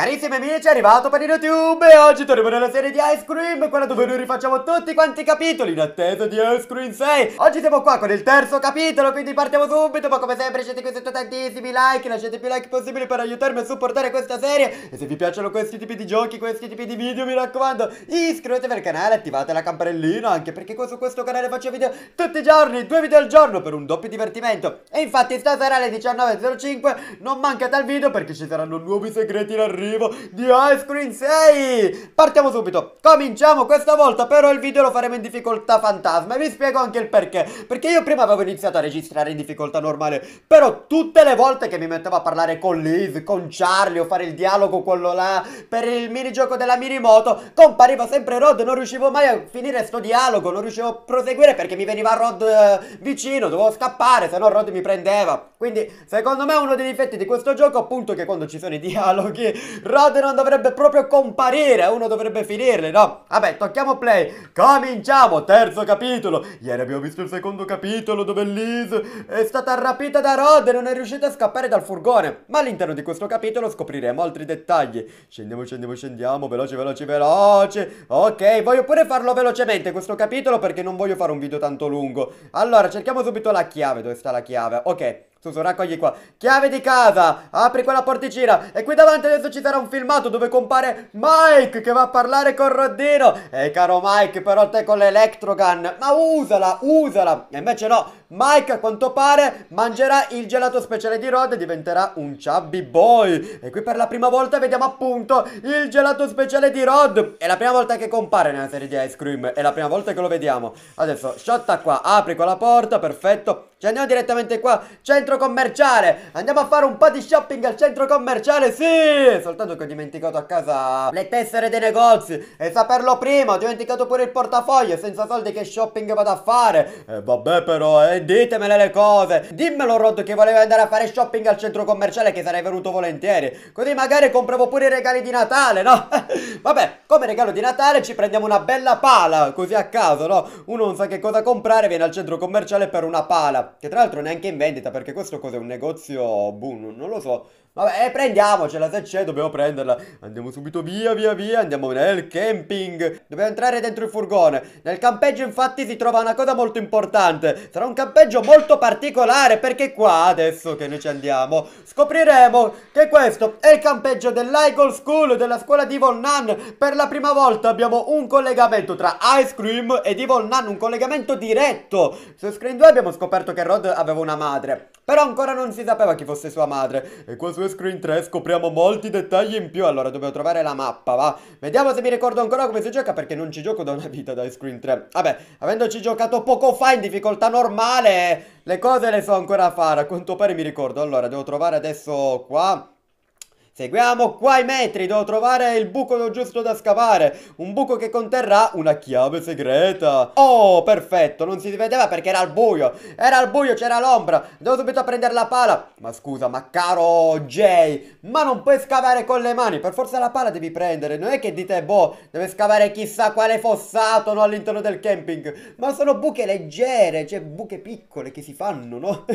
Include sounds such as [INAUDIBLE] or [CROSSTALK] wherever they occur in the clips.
Carissimi amici, è arrivato per YouTube e oggi torniamo nella serie di Ice Cream, quella dove noi rifacciamo tutti quanti i capitoli in attesa di Ice Cream 6. Oggi siamo qua con il terzo capitolo, quindi partiamo subito, ma come sempre lasciate qui sotto tantissimi like, lasciate più like possibili per aiutarmi a supportare questa serie e se vi piacciono questi tipi di giochi, questi tipi di video, mi raccomando, iscrivetevi al canale, attivate la campanellina, anche perché qua su questo canale faccio video tutti i giorni, due video al giorno per un doppio divertimento. E infatti stasera alle 19.05 non manca tal video perché ci saranno nuovi segreti in arrivo arrivo di Ice Cream 6 Partiamo subito Cominciamo questa volta però il video lo faremo in difficoltà fantasma E vi spiego anche il perché Perché io prima avevo iniziato a registrare in difficoltà normale Però tutte le volte che mi mettevo a parlare con Liz, con Charlie O fare il dialogo quello là Per il minigioco della minimoto Compariva sempre Rod Non riuscivo mai a finire sto dialogo Non riuscivo a proseguire perché mi veniva Rod eh, vicino Dovevo scappare se no Rod mi prendeva Quindi secondo me uno dei difetti di questo gioco appunto che quando ci sono i dialoghi Rode non dovrebbe proprio comparire, uno dovrebbe finirle, no? Vabbè, tocchiamo play, cominciamo, terzo capitolo. Ieri abbiamo visto il secondo capitolo dove Liz è stata rapita da Rode e non è riuscita a scappare dal furgone. Ma all'interno di questo capitolo scopriremo altri dettagli. Scendiamo, scendiamo, scendiamo, veloce, veloce, veloce. Ok, voglio pure farlo velocemente questo capitolo perché non voglio fare un video tanto lungo. Allora, cerchiamo subito la chiave, dove sta la chiave? Ok, Suso, raccogli qua. Chiave di casa, apri quella porticina. E qui davanti adesso ci sarà un filmato dove compare Mike che va a parlare con Roddino. E eh, caro Mike, però te con l'Electrogun. Ma usala, usala. E invece no, Mike a quanto pare mangerà il gelato speciale di Rod e diventerà un chubby boy. E qui per la prima volta vediamo appunto il gelato speciale di Rod. È la prima volta che compare nella serie di Ice Cream. È la prima volta che lo vediamo. Adesso, shotta qua, apri quella porta, perfetto. Ci andiamo direttamente qua centro commerciale Andiamo a fare un po' di shopping al centro commerciale, sì Soltanto che ho dimenticato a casa le tessere dei negozi E saperlo prima, ho dimenticato pure il portafoglio Senza soldi che shopping vado a fare E eh, vabbè però, eh, ditemele le cose Dimmelo Rod che volevi andare a fare shopping al centro commerciale Che sarei venuto volentieri Così magari compravo pure i regali di Natale, no? [LAUGHS] vabbè, come regalo di Natale ci prendiamo una bella pala Così a caso, no? Uno non sa che cosa comprare, viene al centro commerciale per una pala Che tra l'altro neanche in vendita perché questo cos'è? Un negozio, boom, non lo so. Vabbè, eh, prendiamocela, se c'è dobbiamo prenderla. Andiamo subito via, via, via, andiamo nel camping. Dobbiamo entrare dentro il furgone. Nel campeggio infatti si trova una cosa molto importante. Sarà un campeggio molto particolare perché qua, adesso che noi ci andiamo, scopriremo che questo è il campeggio dell'High School, della scuola di Evil Nun. Per la prima volta abbiamo un collegamento tra Ice Cream ed Evil Nun, un collegamento diretto. Su Screen 2 abbiamo scoperto che Rod aveva una madre. Però ancora non si sapeva chi fosse sua madre. E qua su Screen 3 scopriamo molti dettagli in più. Allora dobbiamo trovare la mappa, va. Vediamo se mi ricordo ancora come si gioca perché non ci gioco da una vita da Screen 3. Vabbè, avendoci giocato poco fa in difficoltà normale, le cose le so ancora fare. A quanto pare mi ricordo. Allora, devo trovare adesso qua... Seguiamo qua i metri, devo trovare il buco giusto da scavare, un buco che conterrà una chiave segreta. Oh, perfetto, non si vedeva perché era al buio, era al buio, c'era l'ombra, devo subito prendere la pala. Ma scusa, ma caro Jay, ma non puoi scavare con le mani, per forza la pala devi prendere, non è che dite, boh, deve scavare chissà quale fossato no, all'interno del camping, ma sono buche leggere, cioè buche piccole che si fanno, no? [LAUGHS]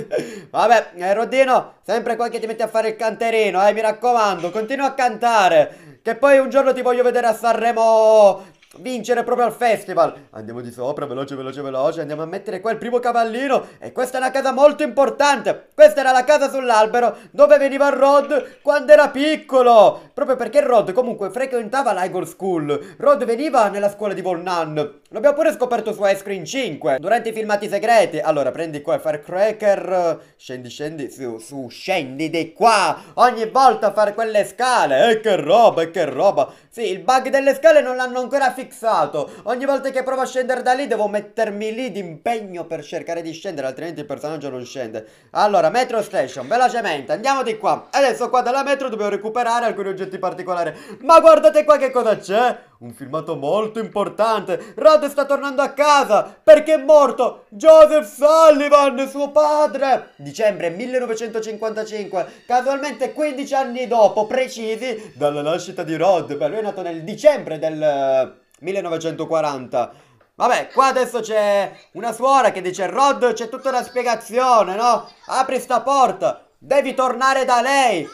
Vabbè, eh, Rodino, sempre qua che ti metti a fare il canterino, eh, mi raccomando raccomando, continua a cantare. Che poi un giorno ti voglio vedere a Sanremo vincere proprio al festival. Andiamo di sopra, veloce, veloce, veloce, andiamo a mettere qua il primo cavallino. E questa è una casa molto importante. Questa era la casa sull'albero dove veniva Rod quando era piccolo. Proprio perché Rod comunque frequentava l'Igor School. Rod veniva nella scuola di Volnan. L'abbiamo pure scoperto su Ice Screen 5 durante i filmati segreti. Allora, prendi qua il firecracker. Scendi, scendi, su, su, scendi di qua. Ogni volta a fare quelle scale. E eh, che roba, e eh, che roba. Sì, il bug delle scale non l'hanno ancora finito fissato. Ogni volta che provo a scendere da lì devo mettermi lì d'impegno per cercare di scendere, altrimenti il personaggio non scende. Allora, metro station, velocemente, andiamo di qua. Adesso qua dalla metro dobbiamo recuperare alcuni oggetti particolari. Ma guardate qua che cosa c'è! Un filmato molto importante. Rod sta tornando a casa perché è morto Joseph Sullivan, suo padre. Dicembre 1955, casualmente 15 anni dopo, precisi, dalla nascita di Rod. Beh, lui è nato nel dicembre del... 1940. Vabbè, qua adesso c'è una suora che dice Rod, c'è tutta una spiegazione, no? Apri sta porta, devi tornare da lei.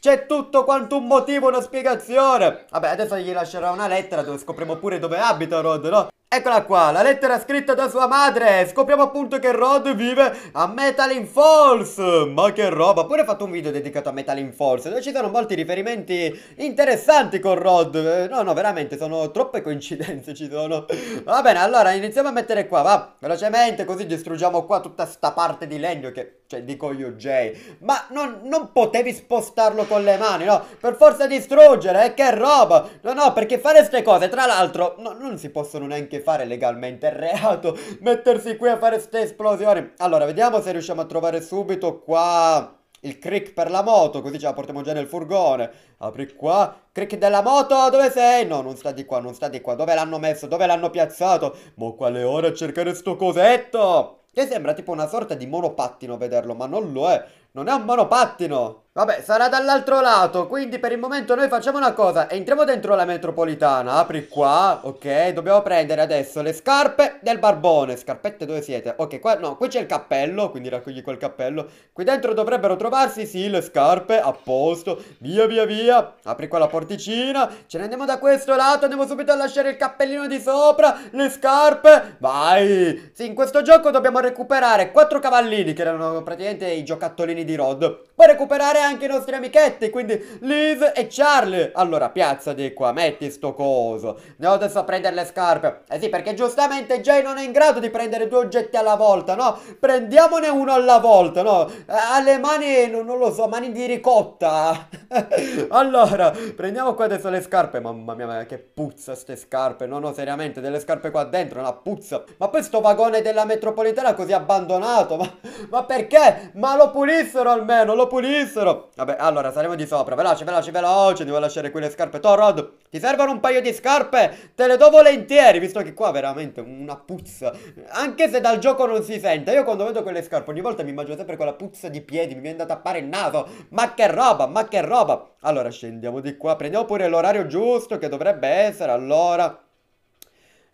C'è tutto quanto un motivo, una spiegazione. Vabbè, adesso gli lascerò una lettera dove scopriamo pure dove abita Rod, no? Eccola qua, la lettera scritta da sua madre. Scopriamo appunto che Rod vive a Metal in Falls. Ma che roba! Pure ha fatto un video dedicato a Metal in Falls, dove ci sono molti riferimenti interessanti con Rod. Eh, no, no, veramente, sono troppe coincidenze ci sono. Va bene, allora iniziamo a mettere qua, va, velocemente, così distruggiamo qua tutta sta parte di legno che... Cioè, dico io, Jay. Ma non, non potevi spostarlo con le mani, no? Per forza distruggere, eh? Che roba! No, no, perché fare queste cose, tra l'altro, no, non si possono neanche fare legalmente il reato, [LAUGHS] mettersi qui a fare ste esplosioni. Allora, vediamo se riusciamo a trovare subito qua il crick per la moto, così ce la portiamo già nel furgone. Apri qua, crick della moto, dove sei? No, non sta di qua, non sta di qua, dove l'hanno messo, dove l'hanno piazzato? Ma quale ora cercare sto cosetto? Che sembra tipo una sorta di monopattino vederlo, ma non lo è. Non è un monopattino! Vabbè, sarà dall'altro lato, quindi per il momento noi facciamo una cosa. Entriamo dentro la metropolitana, apri qua, ok? Dobbiamo prendere adesso le scarpe del barbone. Scarpette dove siete? Ok, qua, no, qui c'è il cappello, quindi raccogli quel cappello. Qui dentro dovrebbero trovarsi, sì, le scarpe, a posto. Via, via, via. Apri qua la porticina. Ce ne andiamo da questo lato, andiamo subito a lasciare il cappellino di sopra, le scarpe. Vai! Sì, in questo gioco dobbiamo recuperare quattro cavallini, che erano praticamente i giocattolini di Rod. Puoi recuperare anche i nostri amichetti, quindi Liz e Charlie. Allora, piazza di qua, metti sto coso. Andiamo adesso a prendere le scarpe. Eh sì, perché giustamente Jay non è in grado di prendere due oggetti alla volta, no? Prendiamone uno alla volta, no? Eh, alle mani, non, non lo so, mani di ricotta. [LAUGHS] allora, prendiamo qua adesso le scarpe. Mamma mia, ma che puzza ste scarpe. No, no, seriamente, delle scarpe qua dentro, una puzza. Ma poi sto vagone della metropolitana così abbandonato, ma, ma perché? Ma lo pulisco pulissero almeno, lo pulissero. Vabbè, allora, saremo di sopra. Veloce, veloce, veloce. Devo lasciare qui le scarpe. Torrod, ti servono un paio di scarpe? Te le do volentieri, visto che qua veramente una puzza. Anche se dal gioco non si sente. Io quando vedo quelle scarpe ogni volta mi immagino sempre quella puzza di piedi. Mi viene da tappare il naso. Ma che roba, ma che roba. Allora, scendiamo di qua. Prendiamo pure l'orario giusto che dovrebbe essere. Allora...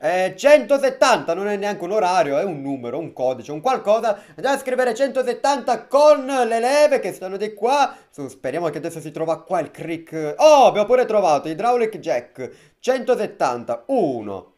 Eh, 170 non è neanche un orario, è un numero, un codice, un qualcosa. Andiamo a scrivere 170 con le leve che stanno di qua. So, speriamo che adesso si trova qua il crick. Oh, abbiamo pure trovato hydraulic jack. 170, 1,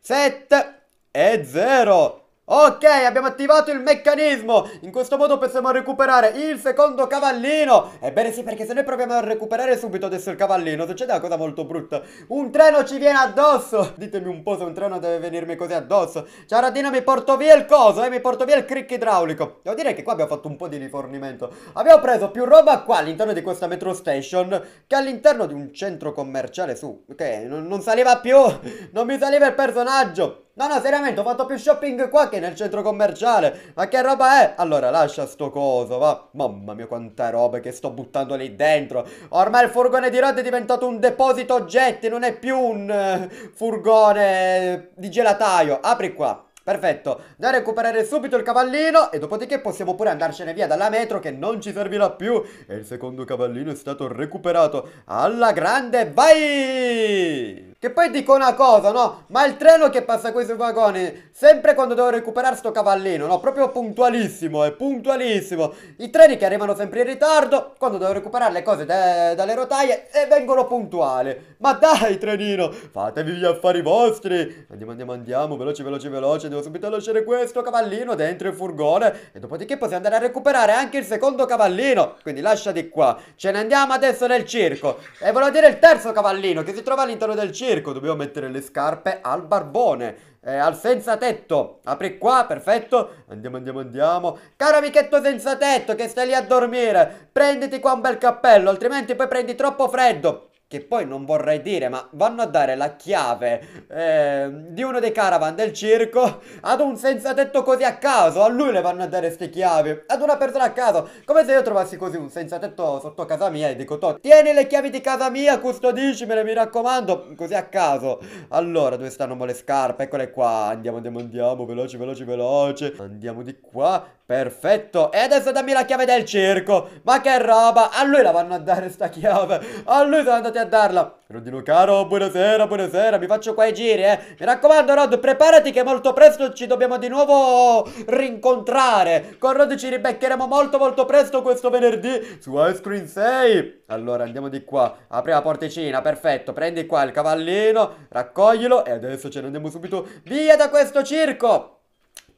7 e 0. Ok, abbiamo attivato il meccanismo. In questo modo possiamo recuperare il secondo cavallino. Ebbene sì, perché se noi proviamo a recuperare subito adesso il cavallino, succede una cosa molto brutta. Un treno ci viene addosso. [LAUGHS] Ditemi un po' se un treno deve venirmi così addosso. Ciao Radina, mi porto via il coso, eh, mi porto via il crick idraulico. Devo dire che qua abbiamo fatto un po' di rifornimento. Abbiamo preso più roba qua all'interno di questa metro station che all'interno di un centro commerciale su. Ok, non saliva più. [LAUGHS] Non mi saliva il personaggio. No, no, seriamente, ho fatto più shopping qua che nel centro commerciale. Ma che roba è? Allora, lascia sto coso, va. Mamma mia, quanta roba che sto buttando lì dentro. Ormai il furgone di Rod è diventato un deposito oggetti, non è più un uh, furgone di gelataio. Apri qua. Perfetto, andiamo a recuperare subito il cavallino e dopodiché possiamo pure andarcene via dalla metro che non ci servirà più. E il secondo cavallino è stato recuperato. Alla grande, vai! Che poi dico una cosa, no? Ma il treno che passa qui sul vagone, sempre quando devo recuperare sto cavallino, no? Proprio puntualissimo, è puntualissimo. I treni che arrivano sempre in ritardo, quando devo recuperare le cose dalle rotaie, e vengono puntuali. Ma dai, trenino, fatevi gli affari vostri. Andiamo, andiamo, andiamo, veloce, veloce, veloce. Devo subito lasciare questo cavallino dentro il furgone. E dopodiché possiamo andare a recuperare anche il secondo cavallino. Quindi lasciati qua. Ce ne andiamo adesso nel circo. E voglio dire il terzo cavallino che si trova all'interno del circo circo, dobbiamo mettere le scarpe al barbone, eh, al senza tetto. Apri qua, perfetto. Andiamo, andiamo, andiamo. Caro amichetto senza tetto che stai lì a dormire, prenditi qua un bel cappello, altrimenti poi prendi troppo freddo che poi non vorrei dire, ma vanno a dare la chiave eh, di uno dei caravan del circo ad un senza tetto così a caso, a lui le vanno a dare queste chiavi, ad una persona a caso, come se io trovassi così un senza tetto sotto casa mia e dico, to, tieni le chiavi di casa mia, custodicimele, mi raccomando, così a caso. Allora, dove stanno le scarpe? Eccole qua, andiamo, andiamo, andiamo, veloce, veloce, veloce, andiamo di qua, Perfetto, e adesso dammi la chiave del circo Ma che roba, a lui la vanno a dare sta chiave A lui sono andati a darla Rodino caro, buonasera, buonasera Mi faccio qua i giri, eh Mi raccomando Rod, preparati che molto presto ci dobbiamo di nuovo rincontrare Con Rod ci ribeccheremo molto molto presto questo venerdì Su Ice Screen 6 Allora, andiamo di qua Apri la porticina, perfetto Prendi qua il cavallino, raccoglilo E adesso ce ne andiamo subito via da questo circo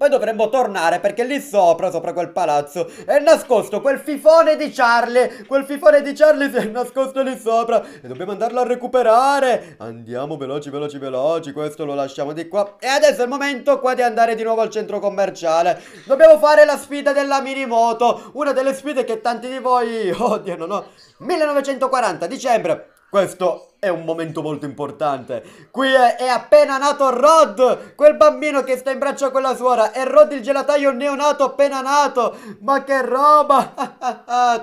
poi dovremmo tornare perché lì sopra, sopra quel palazzo, è nascosto quel fifone di Charlie. Quel fifone di Charlie si è nascosto lì sopra e dobbiamo andarlo a recuperare. Andiamo veloci, veloci, veloci. Questo lo lasciamo di qua. E adesso è il momento qua di andare di nuovo al centro commerciale. Dobbiamo fare la sfida della minimoto. Una delle sfide che tanti di voi odiano, no? 1940, dicembre. Questo è un momento molto importante. Qui è, è, appena nato Rod, quel bambino che sta in braccio a quella suora. E Rod il gelataio neonato appena nato. Ma che roba!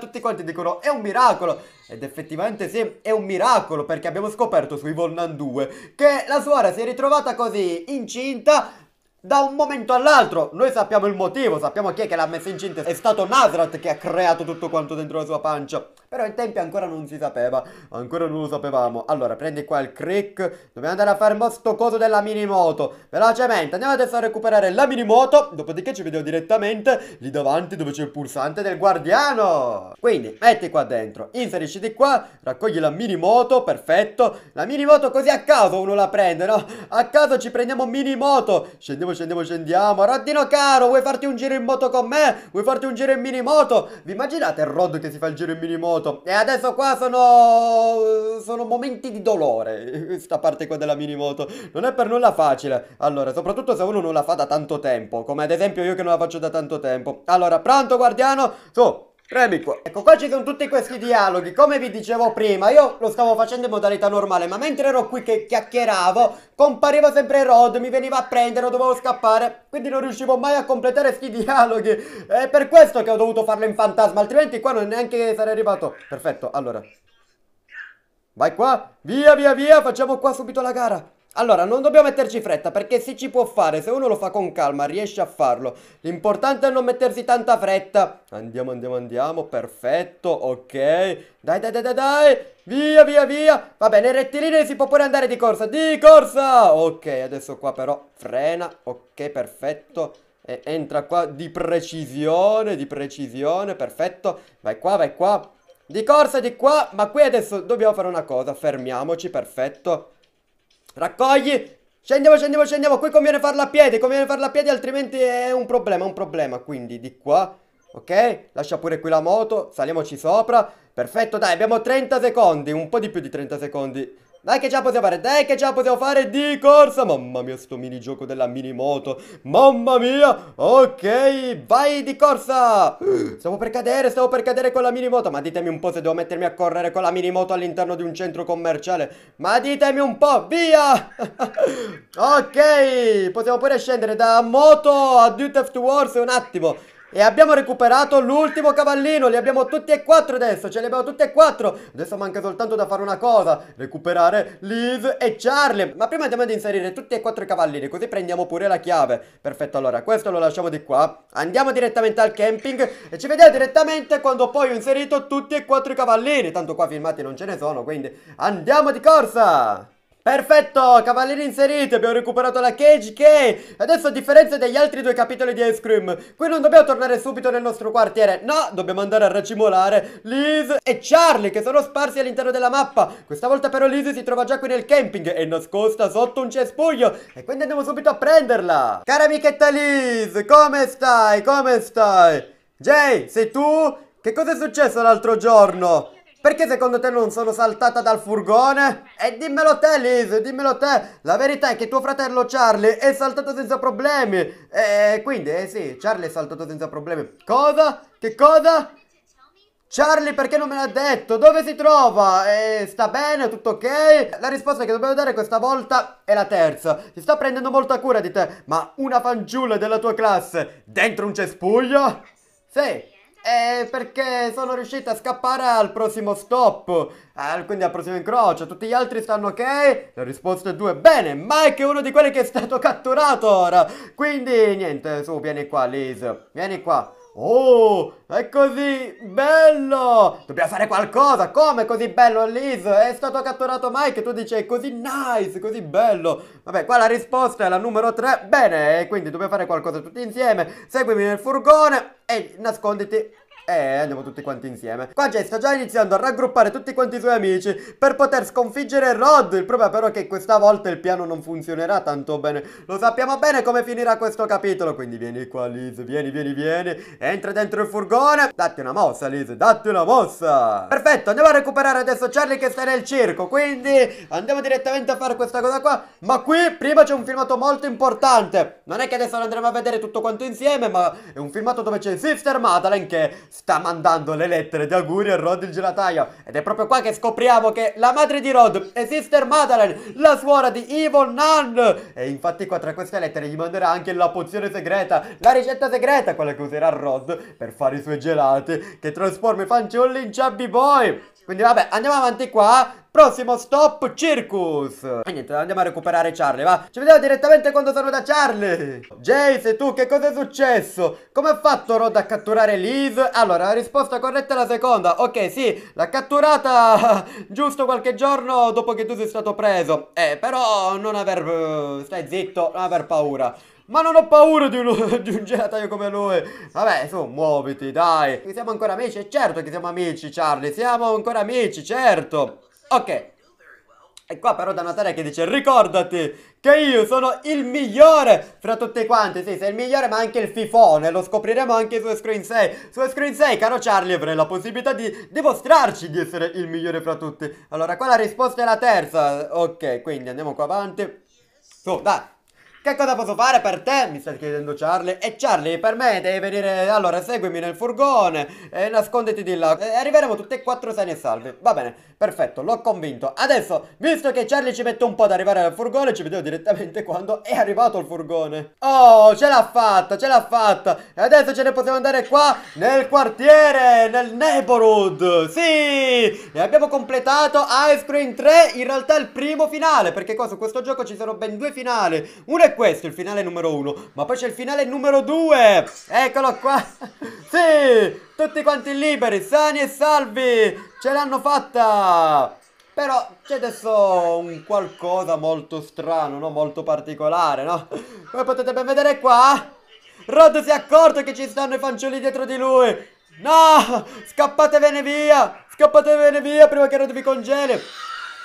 [LAUGHS] Tutti quanti dicono è un miracolo. Ed effettivamente sì, è un miracolo perché abbiamo scoperto su Ivonne 2 che la suora si è ritrovata così incinta da un momento all'altro. Noi sappiamo il motivo, sappiamo chi è che l'ha messa incinta. È stato Nasrat che ha creato tutto quanto dentro la sua pancia. Però in tempi ancora non si sapeva, ancora non lo sapevamo. Allora, prendi qua il crick, dobbiamo andare a fare un po' sto coso della minimoto. Velocemente, andiamo adesso a recuperare la minimoto, dopodiché ci vediamo direttamente lì davanti dove c'è il pulsante del guardiano. Quindi, metti qua dentro, inserisci di qua, raccogli la minimoto, perfetto. La minimoto così a caso uno la prende, no? A caso ci prendiamo minimoto, scendiamo scendiamo, scendiamo, scendiamo. Roddino caro, vuoi farti un giro in moto con me? Vuoi farti un giro in minimoto? Vi immaginate il Rod che si fa il giro in minimoto? E adesso qua sono... sono momenti di dolore, questa [LAUGHS] parte qua della minimoto. Non è per nulla facile. Allora, soprattutto se uno non la fa da tanto tempo, come ad esempio io che non la faccio da tanto tempo. Allora, pronto guardiano? Su! Remico. Ecco, qua ci sono tutti questi dialoghi. Come vi dicevo prima, io lo stavo facendo in modalità normale, ma mentre ero qui che chiacchieravo, compariva sempre Rod, mi veniva a prendere, dovevo scappare, quindi non riuscivo mai a completare questi dialoghi. È per questo che ho dovuto farlo in fantasma, altrimenti qua non neanche sarei arrivato. Perfetto, allora. Vai qua, via, via, via, facciamo qua subito la gara. Allora, non dobbiamo metterci fretta perché si ci può fare, se uno lo fa con calma riesce a farlo. L'importante è non mettersi tanta fretta. Andiamo, andiamo, andiamo, perfetto, ok. Dai, dai, dai, dai, dai. Via, via, via. Va bene, rettilineo si può pure andare di corsa, di corsa. Ok, adesso qua però frena, ok, perfetto. E entra qua di precisione, di precisione, perfetto. Vai qua, vai qua. Di corsa, di qua. Ma qui adesso dobbiamo fare una cosa, fermiamoci, perfetto. Raccogli. Scendiamo, scendiamo, scendiamo. Qui conviene farla a piedi, conviene farla a piedi, altrimenti è un problema, è un problema. Quindi di qua, ok? Lascia pure qui la moto, saliamoci sopra. Perfetto, dai, abbiamo 30 secondi, un po' di più di 30 secondi dai che ce la possiamo fare, dai che ce la possiamo fare di corsa Mamma mia sto minigioco della minimoto Mamma mia Ok vai di corsa Stavo per cadere, stavo per cadere con la minimoto Ma ditemi un po' se devo mettermi a correre con la minimoto all'interno di un centro commerciale Ma ditemi un po' via [LAUGHS] Ok possiamo pure scendere da moto a Duty of Wars un attimo e abbiamo recuperato l'ultimo cavallino, li abbiamo tutti e quattro adesso, ce li abbiamo tutti e quattro. Adesso manca soltanto da fare una cosa, recuperare Liz e Charlie. Ma prima andiamo ad inserire tutti e quattro i cavallini, così prendiamo pure la chiave. Perfetto, allora questo lo lasciamo di qua. Andiamo direttamente al camping e ci vediamo direttamente quando poi ho inserito tutti e quattro i cavallini. Tanto qua filmati non ce ne sono, quindi andiamo di corsa! Perfetto, cavalieri inseriti, abbiamo recuperato la cage che adesso a differenza degli altri due capitoli di Ice Cream, qui non dobbiamo tornare subito nel nostro quartiere, no, dobbiamo andare a racimolare Liz e Charlie che sono sparsi all'interno della mappa. Questa volta però Liz si trova già qui nel camping è nascosta sotto un cespuglio e quindi andiamo subito a prenderla. Cara amichetta Liz, come stai? Come stai? Jay, sei tu? Che cosa è successo l'altro giorno? Perché secondo te non sono saltata dal furgone? E dimmelo te Liz, dimmelo te La verità è che tuo fratello Charlie è saltato senza problemi E quindi, eh sì, Charlie è saltato senza problemi Cosa? Che cosa? Charlie perché non me l'ha detto? Dove si trova? Eh, sta bene? Tutto ok? La risposta che dobbiamo dare questa volta è la terza Si sta prendendo molta cura di te Ma una fanciulla della tua classe Dentro un cespuglio? Sì eh, perché sono riuscito a scappare al prossimo stop, eh, quindi al prossimo incrocio. Tutti gli altri stanno ok? La risposta è due. Bene, Mike è uno di quelli che è stato catturato ora. Quindi, niente, su, vieni qua, Liz. Vieni qua. Oh, è così bello! Dobbiamo fare qualcosa! Come è così bello, Liz? È stato catturato Mike e tu dici è così nice, così bello! Vabbè, qua la risposta è la numero 3. Bene, quindi dobbiamo fare qualcosa tutti insieme. Seguimi nel furgone e nasconditi eh, andiamo tutti quanti insieme. Qua Jay sta già iniziando a raggruppare tutti quanti i suoi amici per poter sconfiggere Rod. Il problema però è che questa volta il piano non funzionerà tanto bene. Lo sappiamo bene come finirà questo capitolo, quindi vieni qua Liz, vieni, vieni, vieni. Entra dentro il furgone. Datti una mossa Liz, datti una mossa. Perfetto, andiamo a recuperare adesso Charlie che sta nel circo, quindi andiamo direttamente a fare questa cosa qua. Ma qui prima c'è un filmato molto importante. Non è che adesso lo andremo a vedere tutto quanto insieme, ma è un filmato dove c'è Sister Madeline che sta mandando le lettere di auguri a Rod il gelataio. Ed è proprio qua che scopriamo che la madre di Rod è Sister Madeleine, la suora di Evil Nun. E infatti qua tra queste lettere gli manderà anche la pozione segreta, la ricetta segreta, quella che userà Rod per fare i suoi gelati, che trasforma i fanciulli in chubby boy. Quindi vabbè, andiamo avanti qua, Prossimo stop, Circus. E niente, andiamo a recuperare Charlie, va. Ci vediamo direttamente quando sono da Charlie. Jace, tu che cosa è successo? Come ha fatto Rod a catturare Liz? Allora, la risposta corretta è la seconda. Ok, sì, l'ha catturata [LAUGHS] giusto qualche giorno dopo che tu sei stato preso. Eh, però non aver... Eh, stai zitto, non aver paura. Ma non ho paura di, uno, [LAUGHS] di un gelataio come lui Vabbè, su, muoviti, dai Siamo ancora amici? Certo che siamo amici, Charlie Siamo ancora amici, certo Ok. E qua però da Natale che dice ricordati che io sono il migliore fra tutti quanti, sì, sei il migliore ma anche il fifone, lo scopriremo anche su Screen 6. Su Screen 6, caro Charlie, avrai la possibilità di dimostrarci di essere il migliore fra tutti. Allora, qua la risposta è la terza, ok, quindi andiamo qua avanti. Su, oh, dai. Che cosa posso fare per te? Mi stai chiedendo Charlie. E Charlie, per me devi venire. Allora, seguimi nel furgone. E eh, nasconditi di là. E eh, arriveremo tutti e quattro sani e salvi. Va bene, perfetto, l'ho convinto. Adesso, visto che Charlie ci mette un po' ad arrivare al furgone, ci vediamo direttamente quando è arrivato il furgone. Oh, ce l'ha fatta, ce l'ha fatta. E adesso ce ne possiamo andare qua nel quartiere, nel neighborhood. Sì! E abbiamo completato Ice Cream 3. In realtà è il primo finale. Perché qua su questo gioco ci sono ben due finali. Una è questo, il finale numero uno. Ma poi c'è il finale numero due. Eccolo qua. [LAUGHS] sì, tutti quanti liberi, sani e salvi. Ce l'hanno fatta. Però c'è adesso un qualcosa molto strano, no? Molto particolare, no? Come potete ben vedere qua... Rod si è accorto che ci stanno i fanciulli dietro di lui! No! Scappatevene via! Scappatevene via prima che Rod vi congeli!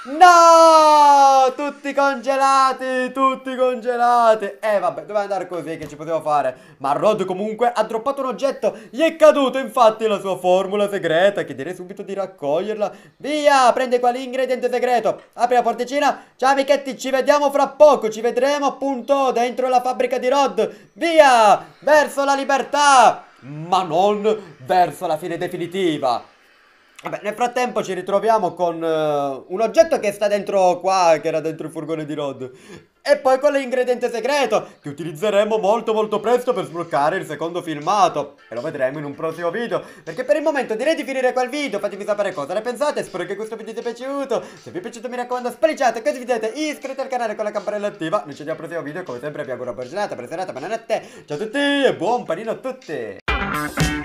No! Tutti congelati, tutti congelati. Eh vabbè, doveva andare così che ci poteva fare. Ma Rod comunque ha droppato un oggetto. Gli è caduto infatti la sua formula segreta. Chiederei subito di raccoglierla. Via, prende qua l'ingrediente segreto. Apri la porticina. Ciao amichetti, ci vediamo fra poco. Ci vedremo appunto dentro la fabbrica di Rod. Via, verso la libertà. Ma non verso la fine definitiva. Vabbè, nel frattempo ci ritroviamo con uh, un oggetto che sta dentro qua, che era dentro il furgone di Rod. E poi con l'ingrediente segreto, che utilizzeremo molto molto presto per sbloccare il secondo filmato. E lo vedremo in un prossimo video. Perché per il momento direi di finire quel video, fatemi sapere cosa ne pensate, spero che questo video ti sia piaciuto. Se vi è piaciuto mi raccomando spaliciate, condividete, iscrivetevi al canale con la campanella attiva. Noi ci vediamo al prossimo video, come sempre vi auguro buona giornata, buona serata, buonanotte. Ciao a tutti e buon panino a tutti!